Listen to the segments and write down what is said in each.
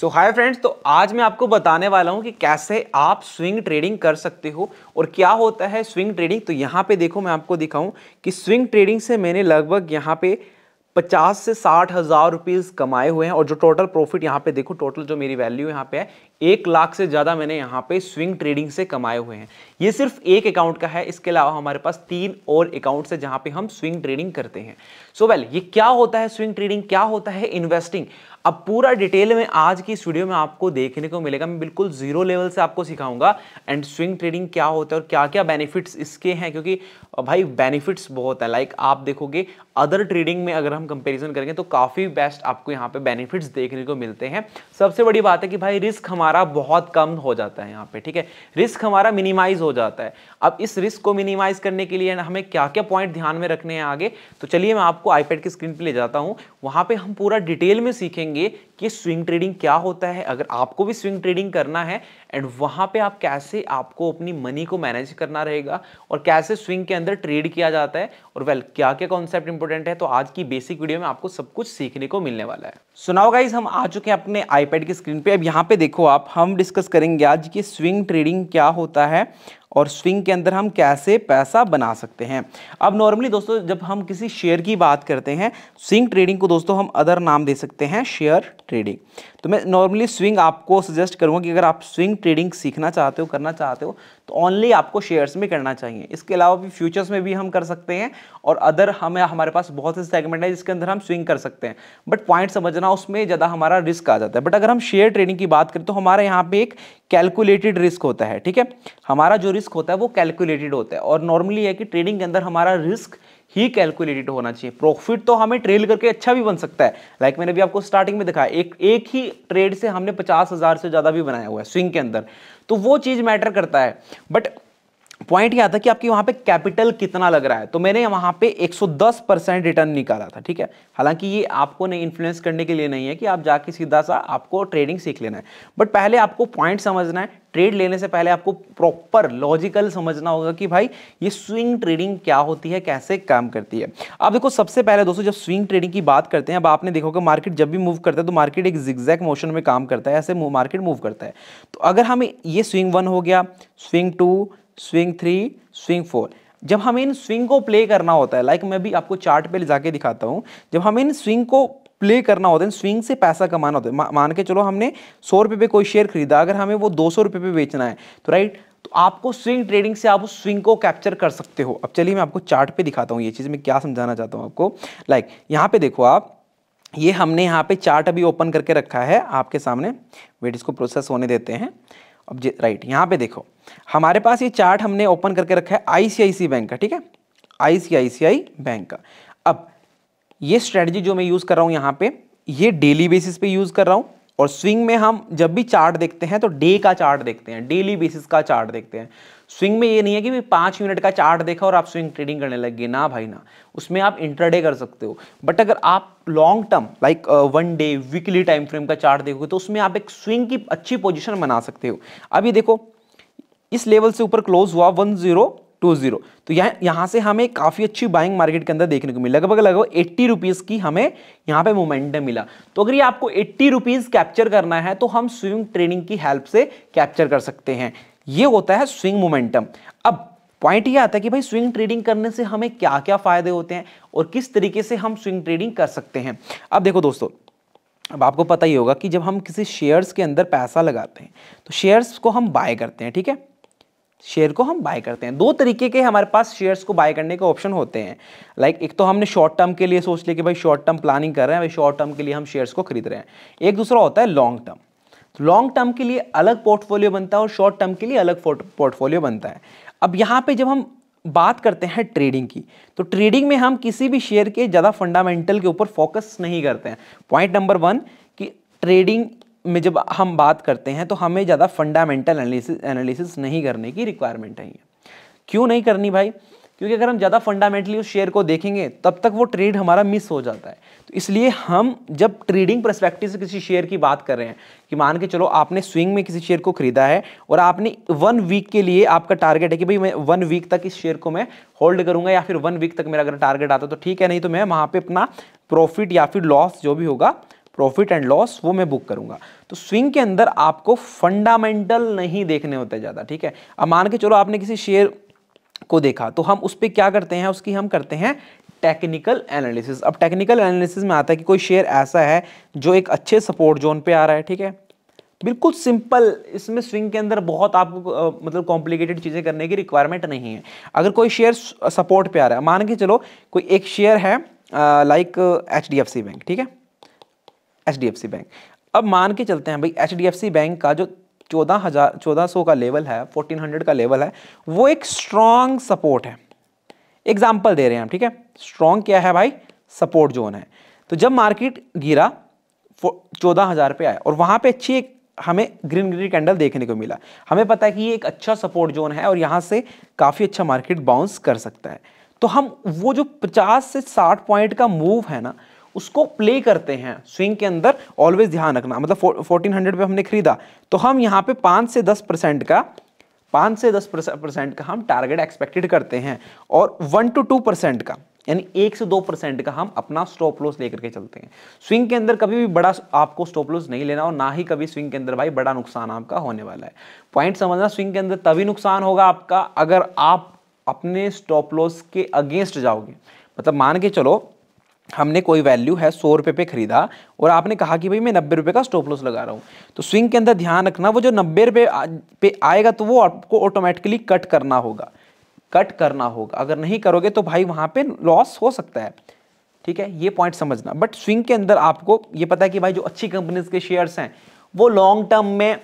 सो hi friends तो आज मैं आपको बताने वाला हूं कि कैसे आप स्विंग ट्रेडिंग कर सकते हो और क्या होता है स्विंग ट्रेडिंग तो यहाँ पे देखो मैं आपको दिखाऊं कि स्विंग ट्रेडिंग से मैंने लगभग यहाँ पे पचास से साठ हज़ार रुपीज़ कमाए हुए हैं और जो टोटल प्रॉफिट यहाँ पे देखो टोटल जो मेरी वैल्यू यहाँ पे है एक लाख से ज़्यादा मैंने यहाँ पे स्विंग ट्रेडिंग से कमाए हुए हैं ये सिर्फ एक अकाउंट का है इसके अलावा हमारे पास तीन और अकाउंट्स है जहाँ पे हम स्विंग ट्रेडिंग करते हैं सो so वेल well, ये क्या होता है स्विंग ट्रेडिंग क्या होता है इन्वेस्टिंग अब पूरा डिटेल में आज की इस वीडियो में आपको देखने को मिलेगा मैं बिल्कुल जीरो लेवल से आपको सिखाऊंगा एंड स्विंग ट्रेडिंग क्या होता है और क्या क्या बेनिफिट्स इसके हैं क्योंकि भाई बेनिफिट्स बहुत है लाइक आप देखोगे अदर ट्रेडिंग में अगर हम कंपेरिजन करेंगे तो काफ़ी बेस्ट आपको यहाँ पे बेनिफिट्स देखने को मिलते हैं सबसे बड़ी बात है कि भाई रिस्क हमारे हमारा बहुत कम हो जाता है यहाँ पे ठीक है रिस्क हमारा मिनिमाइज हो जाता है अब इस रिस्क को मिनिमाइज करने के लिए हमें क्या क्या पॉइंट ध्यान में रखने हैं आगे तो चलिए मैं आपको आईपैड की स्क्रीन पे ले जाता हूँ वहाँ पे हम पूरा डिटेल में सीखेंगे कि स्विंग ट्रेडिंग क्या होता है अगर आपको भी स्विंग ट्रेडिंग करना है एंड वहाँ पर आप कैसे आपको अपनी मनी को मैनेज करना रहेगा और कैसे स्विंग के अंदर ट्रेड किया जाता है और वेल क्या क्या कॉन्सेप्ट इंपॉर्टेंट है तो आज की बेसिक वीडियो में आपको सब कुछ सीखने को मिलने वाला है सुनाओ गाइज हम आ चुके हैं अपने आईपैड की स्क्रीन पे अब यहाँ पे देखो आप आप हम डिस्कस करेंगे आज कि स्विंग ट्रेडिंग क्या होता है और स्विंग के अंदर हम कैसे पैसा बना सकते हैं अब नॉर्मली दोस्तों जब हम किसी शेयर की बात करते हैं स्विंग ट्रेडिंग को दोस्तों हम अदर नाम दे सकते हैं शेयर ट्रेडिंग तो मैं नॉर्मली स्विंग आपको सजेस्ट करूंगा कि अगर आप स्विंग ट्रेडिंग सीखना चाहते हो करना चाहते हो तो ओनली आपको शेयर्स में करना चाहिए इसके अलावा भी फ्यूचर्स में भी हम कर सकते हैं और अदर हमें हमारे पास बहुत से सेगमेंट है जिसके अंदर हम स्विंग कर सकते हैं बट पॉइंट समझना उसमें ज़्यादा हमारा रिस्क आ जाता है बट अगर हम शेयर ट्रेडिंग की बात करें तो हमारे यहाँ पर एक कैलकुलेटेड रिस्क होता है ठीक है हमारा जो रिस्क रिस्क होता है वो कैलकुलेटेड होता है और नॉर्मली है कि ट्रेडिंग के अंदर हमारा रिस्क ही कैलकुलेटेड होना चाहिए प्रॉफिट तो हमें ट्रेल करके अच्छा भी बन सकता है लाइक like मैंने भी आपको स्टार्टिंग में दिखाया एक एक ही ट्रेड से हमने पचास हज़ार से ज़्यादा भी बनाया हुआ है स्विंग के अंदर तो वो चीज़ मैटर करता है बट पॉइंट यह था कि आपकी वहां पे कैपिटल कितना लग रहा है तो मैंने वहां पे 110 परसेंट रिटर्न निकाला था ठीक है हालांकि ये आपको नहीं इन्फ्लुएंस करने के लिए नहीं है कि आप जाके सीधा सा आपको ट्रेडिंग सीख लेना है बट पहले आपको पॉइंट समझना है ट्रेड लेने से पहले आपको प्रॉपर लॉजिकल समझना होगा कि भाई ये स्विंग ट्रेडिंग क्या होती है कैसे काम करती है अब देखो सबसे पहले दोस्तों जब स्विंग ट्रेडिंग की बात करते हैं अब आपने देखोगे मार्केट जब भी मूव करता है तो मार्केट एक जिग्जैक मोशन में काम करता है ऐसे मार्केट मूव करता है तो अगर हमें ये स्विंग वन हो गया swing two swing three swing four जब हमें इन स्विंग को प्ले करना होता है लाइक मैं भी आपको चार्ट पे ले जाके दिखाता हूँ जब हमें इन स्विंग को प्ले करना होता है स्विंग से पैसा कमाना होता है मा, मान के चलो हमने सौ रुपये पे कोई शेयर खरीदा अगर हमें वो दो सौ रुपये पे बेचना है तो राइट तो आपको स्विंग ट्रेडिंग से आप उस स्विंग को कैप्चर कर सकते हो अब चलिए मैं आपको चार्ट पे दिखाता हूँ ये चीज़ मैं क्या समझाना चाहता हूँ आपको लाइक like, यहाँ पे देखो आप ये हमने यहाँ पे चार्ट अभी ओपन करके रखा है आपके सामने वेट इसको प्रोसेस होने देते हैं अब राइट यहाँ पे देखो हमारे पास ये चार्ट हमने ओपन करके रखा है आईसीआईसी बैंक का ठीक है आईसीआईसीआई बैंक का अब ये स्ट्रेटजी जो मैं यूज़ कर रहा हूं यहां पे ये डेली बेसिस पे यूज़ कर रहा हूं और स्विंग में हम जब भी चार्ट देखते हैं तो डे का चार्ट देखते हैं डेली बेसिस का चार्ट देखते हैं स्विंग में ये नहीं है कि भाई पाँच मिनट का चार्ट देखा और आप स्विंग ट्रेडिंग करने लग गए ना भाई ना उसमें आप इंटरडे कर सकते हो बट अगर आप long term like one day weekly time frame का चार्ट देखोगे तो उसमें आप एक स्विंग की अच्छी पोजिशन बना सकते हो अभी देखो इस लेवल से ऊपर क्लोज हुआ वन जीरो टू जीरो तो यह, यहां से हमें काफ़ी अच्छी बाइंग मार्केट के अंदर देखने को मिली लगभग लगभग एट्टी रुपीज़ की हमें यहां पे मोमेंटम मिला तो अगर ये आपको एट्टी रुपीज़ कैप्चर करना है तो हम स्विंग ट्रेडिंग की हेल्प से कैप्चर कर सकते हैं ये होता है स्विंग मोमेंटम अब पॉइंट ये आता है कि भाई स्विंग ट्रेडिंग करने से हमें क्या क्या फ़ायदे होते हैं और किस तरीके से हम स्विंग ट्रेडिंग कर सकते हैं अब देखो दोस्तों अब आपको पता ही होगा कि जब हम किसी शेयर्स के अंदर पैसा लगाते हैं तो शेयर्स को हम बाय करते हैं ठीक है शेयर को हम बाय करते हैं दो तरीके के हमारे पास शेयर्स को बाय करने के ऑप्शन होते हैं लाइक एक तो हमने शॉर्ट टर्म के लिए सोच लिया कि भाई शॉर्ट टर्म प्लानिंग कर रहे हैं भाई शॉर्ट टर्म के लिए हम शेयर्स को खरीद रहे हैं एक दूसरा होता है लॉन्ग टर्म लॉन्ग टर्म के लिए अलग पोर्टफोलियो बनता है और शॉर्ट टर्म के लिए अलग पोर्टफोलियो बनता है अब यहाँ पर जब हम बात करते हैं ट्रेडिंग की तो ट्रेडिंग में हम किसी भी शेयर के ज़्यादा फंडामेंटल के ऊपर फोकस नहीं करते हैं पॉइंट नंबर वन कि ट्रेडिंग में जब हम बात करते हैं तो हमें ज़्यादा फंडामेंटल एनालिसिस नहीं करने की रिक्वायरमेंट है क्यों नहीं करनी भाई क्योंकि अगर हम ज़्यादा फंडामेंटली उस शेयर को देखेंगे तब तक वो ट्रेड हमारा मिस हो जाता है तो इसलिए हम जब ट्रेडिंग परस्पेक्टिव से किसी शेयर की बात कर रहे हैं कि मान के चलो आपने स्विंग में किसी शेयर को खरीदा है और आपने वन वीक के लिए आपका टारगेट है कि भाई मैं वन वीक तक इस शेयर को मैं होल्ड करूंगा या फिर वन वीक तक मेरा अगर टारगेट आता तो ठीक है नहीं तो मैं वहाँ पर अपना प्रॉफिट या फिर लॉस जो भी होगा प्रॉफिट एंड लॉस वो मैं बुक करूंगा तो स्विंग के अंदर आपको फंडामेंटल नहीं देखने होते ज़्यादा ठीक है अब मान के चलो आपने किसी शेयर को देखा तो हम उस पर क्या करते हैं उसकी हम करते हैं टेक्निकल एनालिसिस अब टेक्निकल एनालिसिस में आता है कि कोई शेयर ऐसा है जो एक अच्छे सपोर्ट जोन पे आ रहा है ठीक है बिल्कुल सिंपल इसमें स्विंग के अंदर बहुत आपको आ, मतलब कॉम्प्लिकेटेड चीज़ें करने की रिक्वायरमेंट नहीं है अगर कोई शेयर सपोर्ट पे आ रहा है मान के चलो कोई एक शेयर है like H D F C bank ठीक है H D F C bank अब मान के चलते हैं भाई H D F C bank का जो चौदह हज़ार चौदह सौ का लेवल है फोर्टीन हंड्रेड का लेवल है वो एक स्ट्रॉन्ग सपोर्ट है एग्जाम्पल दे रहे हैं हम ठीक है स्ट्रॉन्ग क्या है भाई सपोर्ट जोन है तो जब मार्केट गिरा चौदह हज़ार पे आया और वहाँ पे अच्छी एक हमें ग्रीन ग्रीन कैंडल देखने को मिला हमें पता है कि ये एक अच्छा सपोर्ट जोन है और यहाँ से काफ़ी अच्छा मार्केट बाउंस कर सकता है तो हम वो जो पचास से साठ पॉइंट का मूव है ना उसको प्ले करते हैं स्विंग के अंदर ऑलवेज ध्यान रखना मतलब फोर्टीन हंड्रेड पर हमने खरीदा तो हम यहाँ पे पांच से दस परसेंट का पांच से दस परसेंट का हम टारगेट एक्सपेक्टेड करते हैं और वन टू टू परसेंट का यानी एक से दो परसेंट का हम अपना स्टॉप लॉस लेकर के चलते हैं स्विंग के अंदर कभी भी बड़ा आपको स्टॉप लॉस नहीं लेना और ना ही कभी स्विंग के अंदर भाई बड़ा नुकसान आपका होने वाला है पॉइंट समझना स्विंग के अंदर तभी नुकसान होगा आपका अगर आप अपने स्टॉप लॉस के अगेंस्ट जाओगे मतलब मान के चलो हमने कोई वैल्यू है सौ रुपये पे खरीदा और आपने कहा कि भाई मैं नब्बे रुपये का स्टॉप लॉस लगा रहा हूँ तो स्विंग के अंदर ध्यान रखना वो जो नब्बे रुपये पे आएगा तो वो आपको ऑटोमेटिकली कट करना होगा कट करना होगा अगर नहीं करोगे तो भाई वहाँ पे लॉस हो सकता है ठीक है ये पॉइंट समझना बट स्विंग के अंदर आपको ये पता है कि भाई जो अच्छी कंपनीज के शेयर्स हैं वो लॉन्ग टर्म में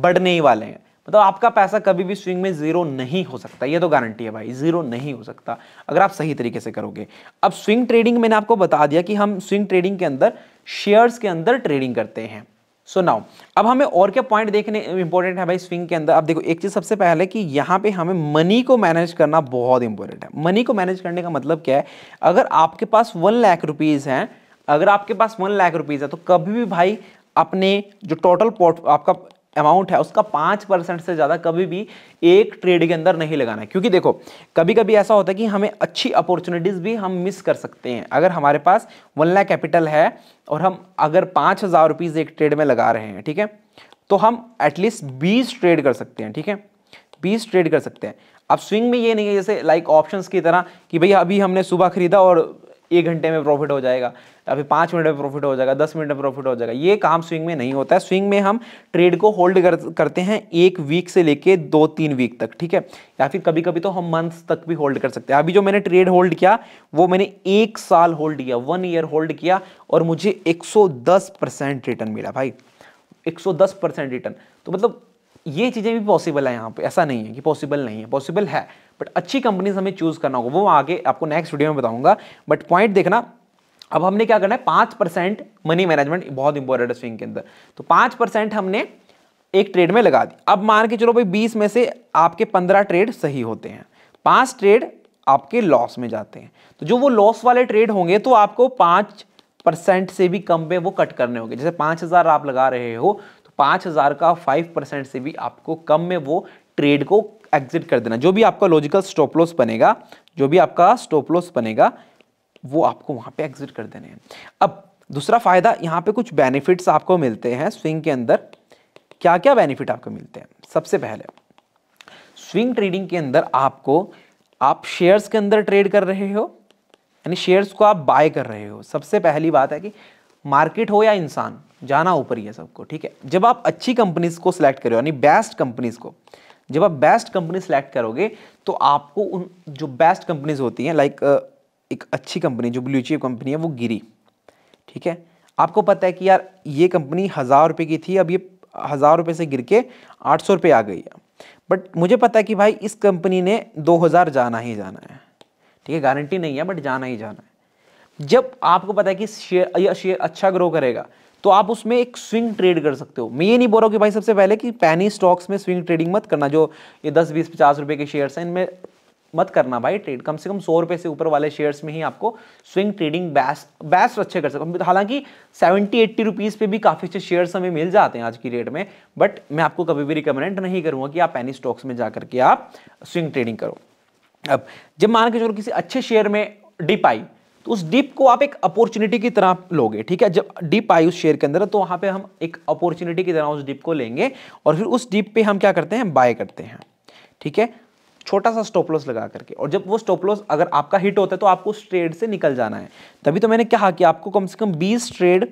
बढ़ने ही वाले हैं मतलब आपका पैसा कभी भी स्विंग में जीरो नहीं हो सकता ये तो गारंटी है भाई जीरो नहीं हो सकता अगर आप सही तरीके से करोगे अब स्विंग ट्रेडिंग मैंने आपको बता दिया कि हम स्विंग ट्रेडिंग के अंदर शेयर्स के अंदर ट्रेडिंग करते हैं सो so नाउ अब हमें और क्या पॉइंट देखने इंपॉर्टेंट है भाई स्विंग के अंदर अब देखो एक चीज सबसे पहले कि यहाँ पे हमें मनी को मैनेज करना बहुत इंपॉर्टेंट है मनी को मैनेज करने का मतलब क्या है अगर आपके पास वन लाख रुपीज है अगर आपके पास वन लाख रुपीज है तो कभी भी भाई अपने जो टोटल पोर्ट आपका अमाउंट है उसका पाँच परसेंट से ज़्यादा कभी भी एक ट्रेड के अंदर नहीं लगाना है क्योंकि देखो कभी कभी ऐसा होता है कि हमें अच्छी अपॉर्चुनिटीज़ भी हम मिस कर सकते हैं अगर हमारे पास वन लाख कैपिटल है और हम अगर पाँच हज़ार रुपीज़ एक ट्रेड में लगा रहे हैं ठीक है तो हम एटलीस्ट बीस ट्रेड कर सकते हैं ठीक है बीस ट्रेड कर सकते हैं अब स्विंग में ये नहीं है जैसे लाइक ऑप्शंस की तरह कि भैया अभी हमने सुबह खरीदा और एक घंटे में प्रॉफिट हो जाएगा या फिर पाँच मिनट में प्रॉफिट हो जाएगा दस मिनट में प्रॉफिट हो जाएगा ये काम स्विंग में नहीं होता है स्विंग में हम ट्रेड को होल्ड कर, करते हैं एक वीक से लेके दो तीन वीक तक ठीक है या फिर कभी कभी तो हम मंथ्स तक भी होल्ड कर सकते हैं अभी जो मैंने ट्रेड होल्ड किया वो मैंने एक साल होल्ड किया वन ईयर होल्ड किया और मुझे एक रिटर्न मिला भाई एक परसेंट रिटर्न तो मतलब ये चीज़ें भी पॉसिबल है यहाँ पे ऐसा नहीं है कि पॉसिबल नहीं है पॉसिबल है बट अच्छी कंपनी हमें चूज करना होगा वो आगे आपको नेक्स्ट वीडियो में बताऊंगा बट पॉइंट देखना अब हमने क्या करना है पांच परसेंट मनी मैनेजमेंट बहुत इंपॉर्टेंट है स्विंग के अंदर तो पांच परसेंट हमने एक ट्रेड में लगा दी अब मान के चलो भाई बीस में से आपके पंद्रह ट्रेड सही होते हैं पांच ट्रेड आपके लॉस में जाते हैं तो जो वो लॉस वाले ट्रेड होंगे तो आपको पांच परसेंट से भी कम पे वो कट करने होंगे जैसे पांच हज़ार आप लगा रहे हो तो पांच हज़ार का फाइव परसेंट से भी आपको कम में वो ट्रेड को एग्जिट कर देना जो भी आपका लॉजिकल स्टॉप लॉस बनेगा जो भी आपका स्टॉप लॉस बनेगा वो आपको वहां पे एग्जिट कर देने हैं अब दूसरा फायदा यहाँ पे कुछ बेनिफिट्स आपको मिलते हैं स्विंग के अंदर क्या क्या बेनिफिट आपको मिलते हैं सबसे पहले स्विंग ट्रेडिंग के अंदर आपको आप शेयर्स के अंदर ट्रेड कर रहे हो यानी शेयर्स को आप बाय कर रहे हो सबसे पहली बात है कि मार्केट हो या इंसान जाना ऊपर ही है सबको ठीक है जब आप अच्छी कंपनीज को सिलेक्ट करो यानी बेस्ट कंपनीज को जब आप बेस्ट कंपनी सेलेक्ट करोगे तो आपको उन जो बेस्ट कंपनीज होती हैं लाइक एक अच्छी कंपनी जो ब्लू कंपनी है वो गिरी ठीक है आपको पता है कि यार ये कंपनी हज़ार रुपये की थी अब ये हज़ार रुपये से गिर के आठ सौ रुपये आ गई है बट मुझे पता है कि भाई इस कंपनी ने दो हज़ार जाना ही जाना है ठीक है गारंटी नहीं है बट जाना ही जाना है जब आपको पता है कि शेयर या शेयर अच्छा ग्रो करेगा तो आप उसमें एक स्विंग ट्रेड कर सकते हो मैं ये नहीं बोल रहा हूँ कि भाई सबसे पहले कि पैनी स्टॉक्स में स्विंग ट्रेडिंग मत करना जो ये दस बीस पचास रुपए के शेयर्स हैं इनमें मत करना भाई ट्रेड कम से कम सौ रुपए से ऊपर वाले शेयर्स में ही आपको स्विंग ट्रेडिंग बेस्ट बेस्ट अच्छे कर सकते हालांकि सेवेंटी एट्टी रुपीज़ पे भी काफ़ी अच्छे शेयर्स हमें मिल जाते हैं आज की डेट में बट मैं आपको कभी भी रिकमेंड नहीं करूँगा कि आप पैनी स्टॉक्स में जाकर के आप स्विंग ट्रेडिंग करो अब जब मान के चलो किसी अच्छे शेयर में डिप आई तो उस डिप को आप एक अपॉर्चुनिटी की तरह लोगे ठीक है जब डिप आई उस शेयर के अंदर तो वहां पे हम एक अपॉर्चुनिटी की तरह उस डिप को लेंगे और फिर उस डिप पे हम क्या करते हैं बाय करते हैं ठीक है छोटा सा स्टॉप लॉस लगा करके और जब वो स्टॉप लॉस अगर आपका हिट होता है तो आपको उस ट्रेड से निकल जाना है तभी तो मैंने कहा कि आपको कम से कम बीस ट्रेड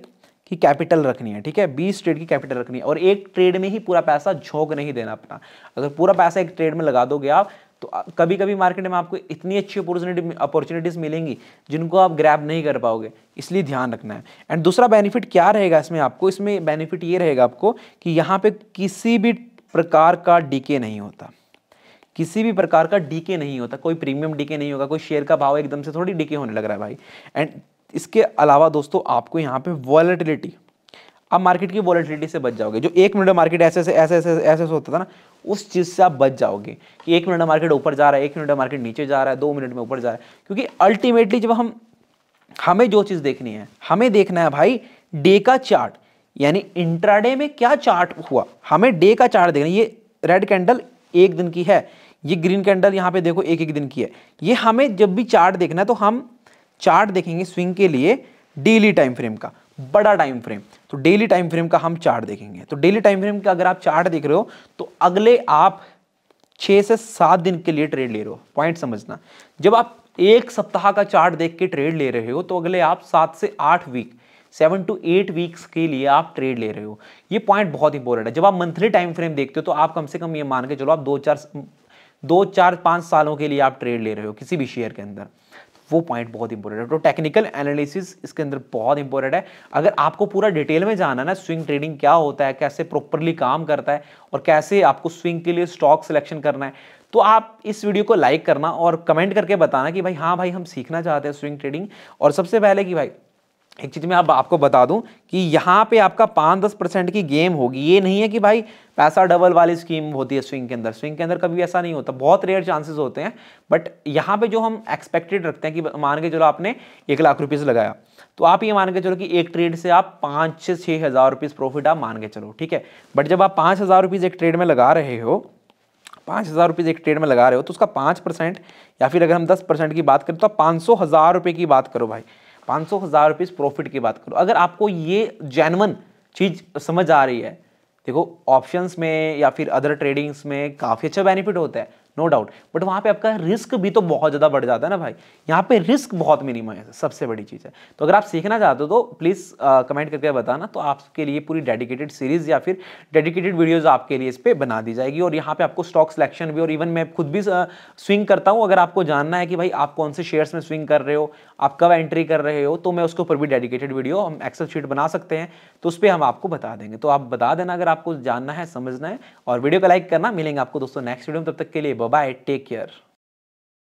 की कैपिटल रखनी है ठीक है बीस ट्रेड की कैपिटल रखनी है और एक ट्रेड में ही पूरा पैसा झोंक नहीं देना अपना अगर पूरा पैसा एक ट्रेड में लगा दोगे आप तो कभी कभी मार्केट में आपको इतनी अच्छी अपॉर्चुनिटी अपॉर्चुनिटीज़ मिलेंगी जिनको आप ग्रैब नहीं कर पाओगे इसलिए ध्यान रखना है एंड दूसरा बेनिफिट क्या रहेगा इसमें आपको इसमें बेनिफिट ये रहेगा आपको कि यहाँ पे किसी भी प्रकार का डीके नहीं होता किसी भी प्रकार का डीके नहीं होता कोई प्रीमियम डीके नहीं होगा कोई शेयर का भाव एकदम से थोड़ी डीके होने लग रहा है भाई एंड इसके अलावा दोस्तों आपको यहाँ पे वॉलेटिलिटी आप मार्केट की वॉलिटिलिटी से बच जाओगे जो एक मिनट मार्केट ऐसे ऐसे ऐसे ऐसे ऐसे होता था ना उस चीज़ से आप बच जाओगे कि एक मिनट मार्केट ऊपर जा रहा है एक मिनट मार्केट नीचे जा रहा है दो मिनट में ऊपर जा रहा है क्योंकि अल्टीमेटली जब हम हमें जो चीज़ देखनी है हमें देखना है भाई डे का चार्ट यानी इंट्राडे में क्या चार्ट हुआ हमें डे का चार्ट देखना ये रेड कैंडल एक दिन की है ये ग्रीन कैंडल यहाँ पे देखो एक एक दिन की है ये हमें जब भी चार्ट देखना है तो हम चार्ट देखेंगे स्विंग के लिए डेली टाइम फ्रेम का बड़ा टाइम फ्रेम तो डेली टाइम फ्रेम का हम चार्ट देखेंगे तो डेली टाइम फ्रेम का अगर आप चार्ट देख रहे हो तो अगले आप छः से सात दिन के लिए ट्रेड ले रहे हो पॉइंट समझना जब आप एक सप्ताह का चार्ट देख के ट्रेड ले रहे हो तो अगले आप सात से आठ week seven to eight weeks के लिए आप ट्रेड ले रहे हो ये पॉइंट बहुत इंपॉर्टेंट है जब आप मंथली टाइम फ्रेम देखते हो तो आप कम से कम ये मान के चलो आप दो चार दो चार पाँच सालों के लिए आप ट्रेड ले रहे हो किसी भी शेयर के अंदर वो पॉइंट बहुत इंपॉर्टेंट है तो टेक्निकल एनालिसिस इसके अंदर बहुत इंपॉर्टेंट है अगर आपको पूरा डिटेल में जाना ना स्विंग ट्रेडिंग क्या होता है कैसे प्रॉपरली काम करता है और कैसे आपको स्विंग के लिए स्टॉक सिलेक्शन करना है तो आप इस वीडियो को लाइक करना और कमेंट करके बताना कि भाई हाँ भाई हम सीखना चाहते हैं स्विंग ट्रेडिंग और सबसे पहले कि भाई एक चीज़ मैं अब आप आपको बता दूं कि यहाँ पे आपका पाँच दस परसेंट की गेम होगी ये नहीं है कि भाई पैसा डबल वाली स्कीम होती है स्विंग के अंदर स्विंग के अंदर कभी ऐसा नहीं होता बहुत रेयर चांसेस होते हैं बट यहाँ पे जो हम एक्सपेक्टेड रखते हैं कि मान के चलो आपने एक लाख रुपीज़ लगाया तो आप ये मान के चलो कि एक ट्रेड से आप पाँच से छः हज़ार रुपीज़ प्रॉफिट आप मान के चलो ठीक है बट जब आप पाँच हज़ार रुपीज़ एक ट्रेड में लगा रहे हो पाँच हज़ार रुपीज़ एक ट्रेड में लगा रहे हो तो उसका पाँच परसेंट या फिर अगर हम दस परसेंट की बात करें तो आप पाँच सौ हज़ार रुपये की बात करो भाई पाँच सौ हज़ार रुपीज़ प्रॉफिट की बात करो अगर आपको ये जैनवन चीज़ समझ आ रही है देखो ऑप्शंस में या फिर अदर ट्रेडिंग्स में काफ़ी अच्छा बेनिफिट होता है नो डाउट बट वहाँ पे आपका रिस्क भी तो बहुत ज़्यादा बढ़ जाता है ना भाई यहाँ पे रिस्क बहुत मिनिमम है सबसे बड़ी चीज़ है तो अगर आप सीखना चाहते हो तो प्लीज़ कमेंट करके बताना तो आपके लिए पूरी डेडिकेटेड सीरीज़ या फिर डेडिकेटेड वीडियोज़ आपके लिए इस पर बना दी जाएगी और यहाँ पर आपको स्टॉक सिलेक्शन भी और इवन मैं खुद भी स्विंग करता हूँ अगर आपको जानना है कि भाई आप कौन से शेयर्स में स्विंग कर रहे हो आप कब एंट्री कर रहे हो तो मैं उसके ऊपर भी डेडिकेटेड वीडियो हम एक्सेल शीट बना सकते हैं तो उस पर हम आपको बता देंगे तो आप बता देना अगर आपको जानना है समझना है और वीडियो का लाइक करना मिलेंगे आपको दोस्तों नेक्स्ट वीडियो में तब तक के लिए बाय टेक केयर